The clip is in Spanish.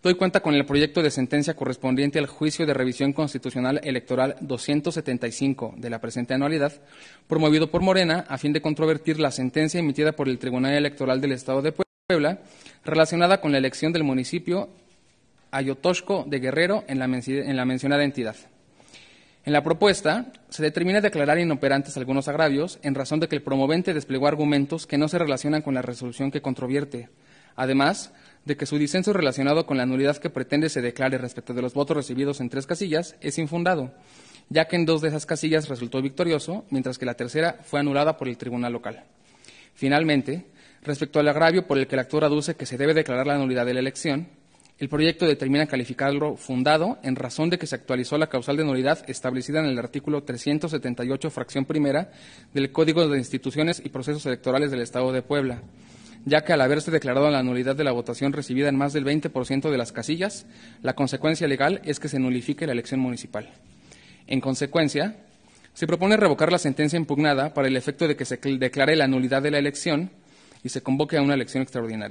doy cuenta con el proyecto de sentencia correspondiente al juicio de revisión constitucional electoral 275 de la presente anualidad, promovido por Morena a fin de controvertir la sentencia emitida por el Tribunal Electoral del Estado de Puebla relacionada con la elección del municipio Ayotoshco de Guerrero en la, en la mencionada entidad. En la propuesta se determina declarar inoperantes algunos agravios en razón de que el promovente desplegó argumentos que no se relacionan con la resolución que controvierte, además de que su disenso relacionado con la nulidad que pretende se declare respecto de los votos recibidos en tres casillas es infundado, ya que en dos de esas casillas resultó victorioso, mientras que la tercera fue anulada por el tribunal local. Finalmente, respecto al agravio por el que el actor aduce que se debe declarar la nulidad de la elección, el proyecto determina calificarlo fundado en razón de que se actualizó la causal de nulidad establecida en el artículo 378, fracción primera, del Código de Instituciones y Procesos Electorales del Estado de Puebla, ya que al haberse declarado la nulidad de la votación recibida en más del 20% de las casillas, la consecuencia legal es que se nulifique la elección municipal. En consecuencia, se propone revocar la sentencia impugnada para el efecto de que se declare la nulidad de la elección y se convoque a una elección extraordinaria.